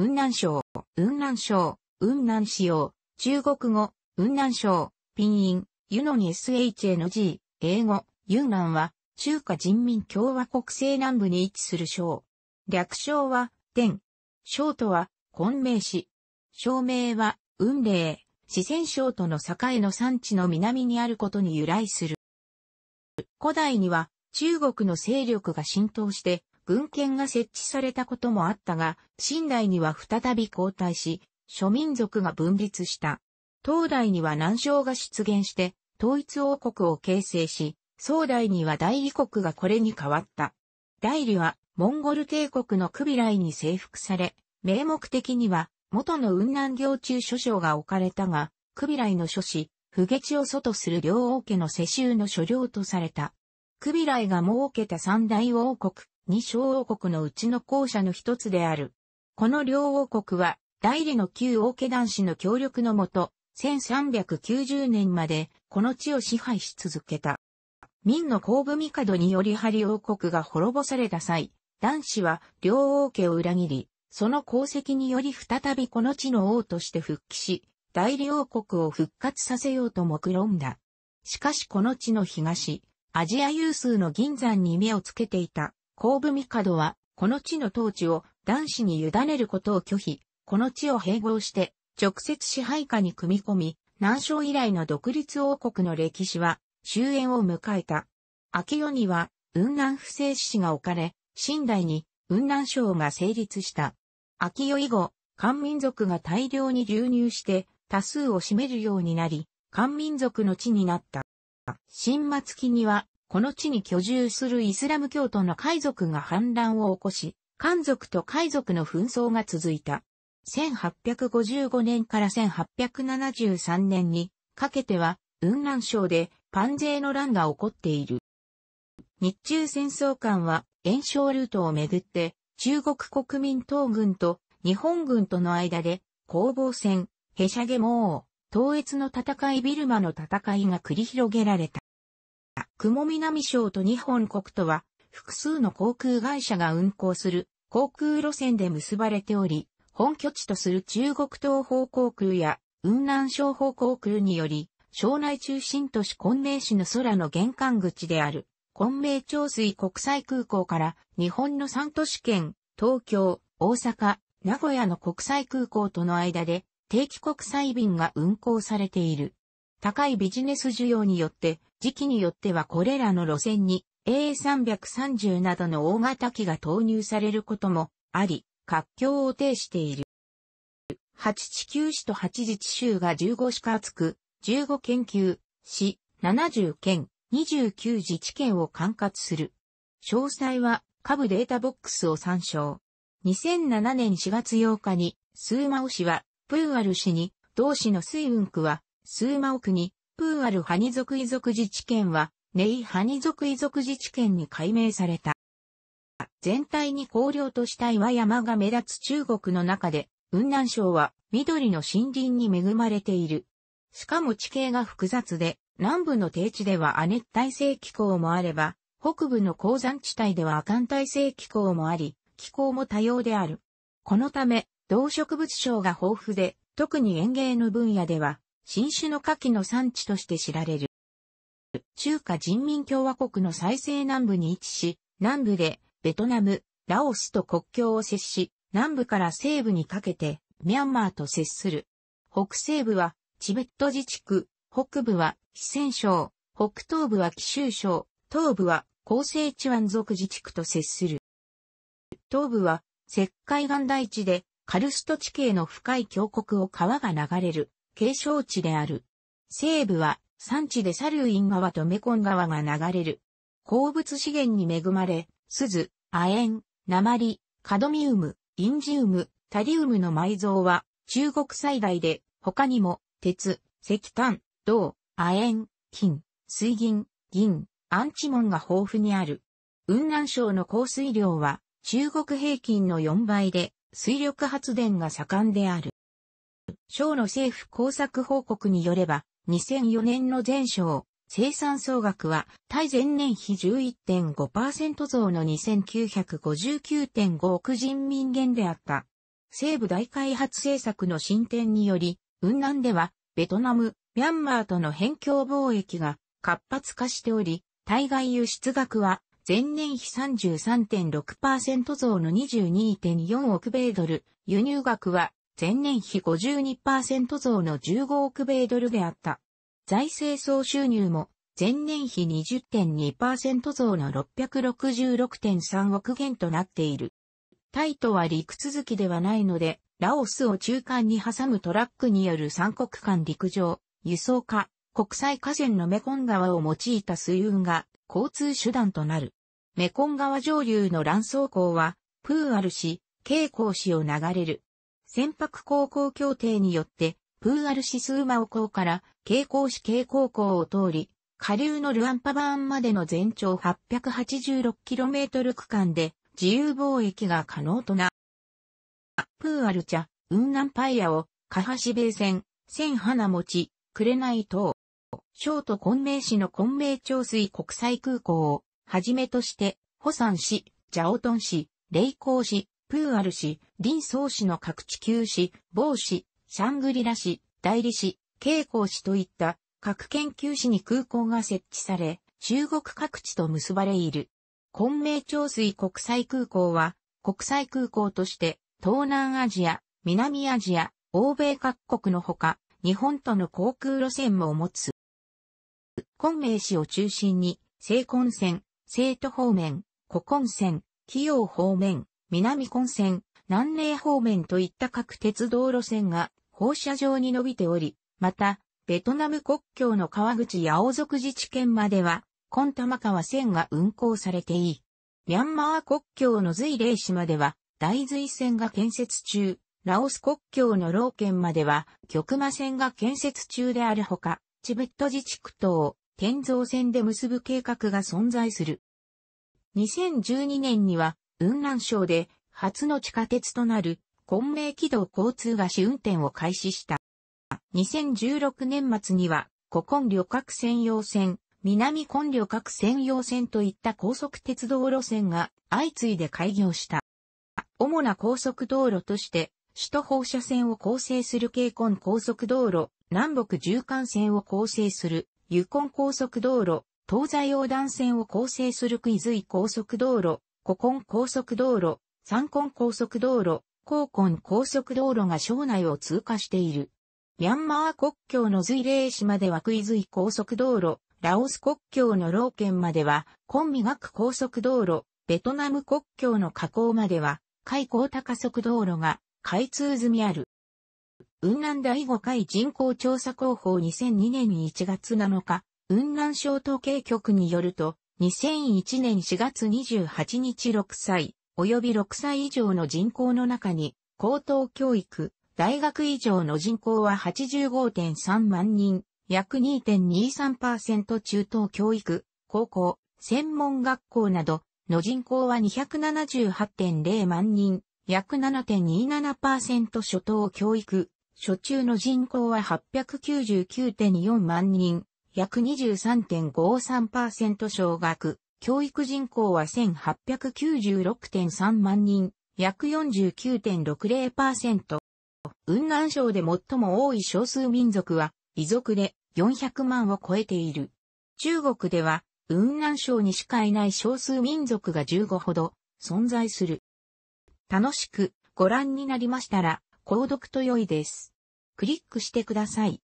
雲南省、雲南省、雲南市用、中国語、雲南省、ピンイン、ユノに SHNG、英語、ユンンは、中華人民共和国西南部に位置する省。略称は、天。省とは、昆明市。省名は、雲霊、四川省との境の産地の南にあることに由来する。古代には、中国の勢力が浸透して、軍権が設置されたこともあったが、新代には再び交代し、諸民族が分立した。東大には南昌が出現して、統一王国を形成し、宋代には大理国がこれに変わった。大理は、モンゴル帝国のクビライに征服され、名目的には、元の雲南行中諸将が置かれたが、クビライの諸子、不下を祖とする両王家の世襲の所領とされた。クビライが設けた三大王国、二小王国のうちの校舎の一つである。この両王国は、代理の旧王家男子の協力のもと、1390年まで、この地を支配し続けた。明の後部帝によりハリ王国が滅ぼされた際、男子は両王家を裏切り、その功績により再びこの地の王として復帰し、代理王国を復活させようと目論んだ。しかしこの地の東、アジア有数の銀山に目をつけていた後部帝は、この地の統治を男子に委ねることを拒否、この地を併合して、直接支配下に組み込み、南昌以来の独立王国の歴史は終焉を迎えた。秋夜には、雲南不正史が置かれ、新代に雲南省が成立した。秋夜以後、漢民族が大量に流入して多数を占めるようになり、漢民族の地になった。新末期にはこの地に居住するイスラム教徒の海賊が反乱を起こし、漢族と海賊の紛争が続いた。1855年から1873年にかけては、雲南省でパン税の乱が起こっている。日中戦争間は、炎症ルートをめぐって、中国国民党軍と日本軍との間で、攻防戦、へしゃげ猛統一の戦いビルマの戦いが繰り広げられた。雲南省と日本国とは、複数の航空会社が運航する航空路線で結ばれており、本拠地とする中国東方航空や雲南省方航空により、省内中心都市昆明市の空の玄関口である、昆明長水国際空港から日本の3都市圏、東京、大阪、名古屋の国際空港との間で定期国際便が運航されている。高いビジネス需要によって、時期によってはこれらの路線に A330 などの大型機が投入されることもあり、活況を呈している。8地球市と8自治州が15市からつく、15研究、市、70県、29自治県を管轄する。詳細は、下部データボックスを参照。2007年4月8日に、スーマオ市は、プーアル市に、同市の水運区は、スーマ奥に、プーアルハニ族遺族自治権は、ネイハニ族遺族自治権に改名された。全体に荒涼とした岩山が目立つ中国の中で、雲南省は緑の森林に恵まれている。しかも地形が複雑で、南部の低地では亜熱帯性気候もあれば、北部の鉱山地帯では亜寒帯性気候もあり、気候も多様である。このため、動植物省が豊富で、特に園芸の分野では、新種の牡蠣の産地として知られる。中華人民共和国の再生南部に位置し、南部でベトナム、ラオスと国境を接し、南部から西部にかけてミャンマーと接する。北西部はチベット自治区、北部は四川省、北東部は貴州省、東部は厚生地湾族自治区と接する。東部は石灰岩台地でカルスト地形の深い峡谷を川が流れる。景勝地である。西部は山地でサルウィン川とメコン川が流れる。鉱物資源に恵まれ、鈴、亜鉛、鉛、カドミウム、インジウム、タリウムの埋蔵は中国最大で、他にも鉄、石炭、銅、亜鉛、金、水銀、銀、アンチモンが豊富にある。雲南省の降水量は中国平均の4倍で水力発電が盛んである。省の政府工作報告によれば、2004年の全省、生産総額は、対前年比11.5%増の2959.5億人民元であった。西部大開発政策の進展により、雲南では、ベトナム、ミャンマーとの辺境貿易が活発化しており、対外輸出額は、前年比33.6%増の22.4億米ドル、輸入額は前年比52%増の15億米ドルであった。財政総収入も前年比20.2%増の666.3億元となっている。タイとは陸続きではないので、ラオスを中間に挟むトラックによる三国間陸上、輸送化、国際河川のメコン川を用いた水運が交通手段となる。メコン川上流の乱走港は、プーアル市、ケイコウ市を流れる船舶航行協定によって、プーアルシスウマオ港から蛍光市蛍光港を通り、下流のルアンパバーンまでの全長 886km 区間で自由貿易が可能とな。プーアルチャ、雲南パイアを、カハシ米線、千花餅、紅島、ショート昆明市の昆明長水国際空港をはじめとして、保山市、ジャオトン市、レイコー市、プーアル市、林総市の各地球市、某市、シャングリラ市、代理市、慶光市といった各研究市に空港が設置され、中国各地と結ばれいる。昆明長水国際空港は、国際空港として、東南アジア、南アジア、欧米各国のほか、日本との航空路線も持つ。昆明市を中心に、西昆線、西都方面、古昆線、紀陽方面、南根線、南寧方面といった各鉄道路線が放射状に伸びており、また、ベトナム国境の川口や青族自治県までは、コンタマ川線が運行されていい。ミャンマー国境の随霊市までは、大随線が建設中、ラオス国境の老県までは、極馬線が建設中であるほか、チベット自治区と天造線で結ぶ計画が存在する。2012年には、雲南省で初の地下鉄となる昆明軌道交通が試運転を開始した。2016年末には、古今旅客専用線、南昆旅客専用線といった高速鉄道路線が相次いで開業した。主な高速道路として、首都放射線を構成する京根高速道路、南北縦貫線を構成するユ根高速道路、東西横断線を構成するクイズイ高速道路、古今高速道路、山根高速道路、高根高速道路が省内を通過している。ミャンマー国境の随霊市まではクイズイ高速道路、ラオス国境の老県までは、コンミガク高速道路、ベトナム国境の河口までは、海高高速道路が開通済みある。雲南第5回人口調査広報2002年1月7日、雲南省統計局によると、2001年4月28日6歳、及び6歳以上の人口の中に、高等教育、大学以上の人口は85.3万人、約2.23%中等教育、高校、専門学校などの人口は278.0万人、約7.27%初等教育、初中の人口は899.4万人、約23.53%小学、教育人口は1896.3万人、約49.60%。雲南省で最も多い少数民族は、遺族で400万を超えている。中国では、雲南省にしかいない少数民族が15ほど存在する。楽しくご覧になりましたら、購読と良いです。クリックしてください。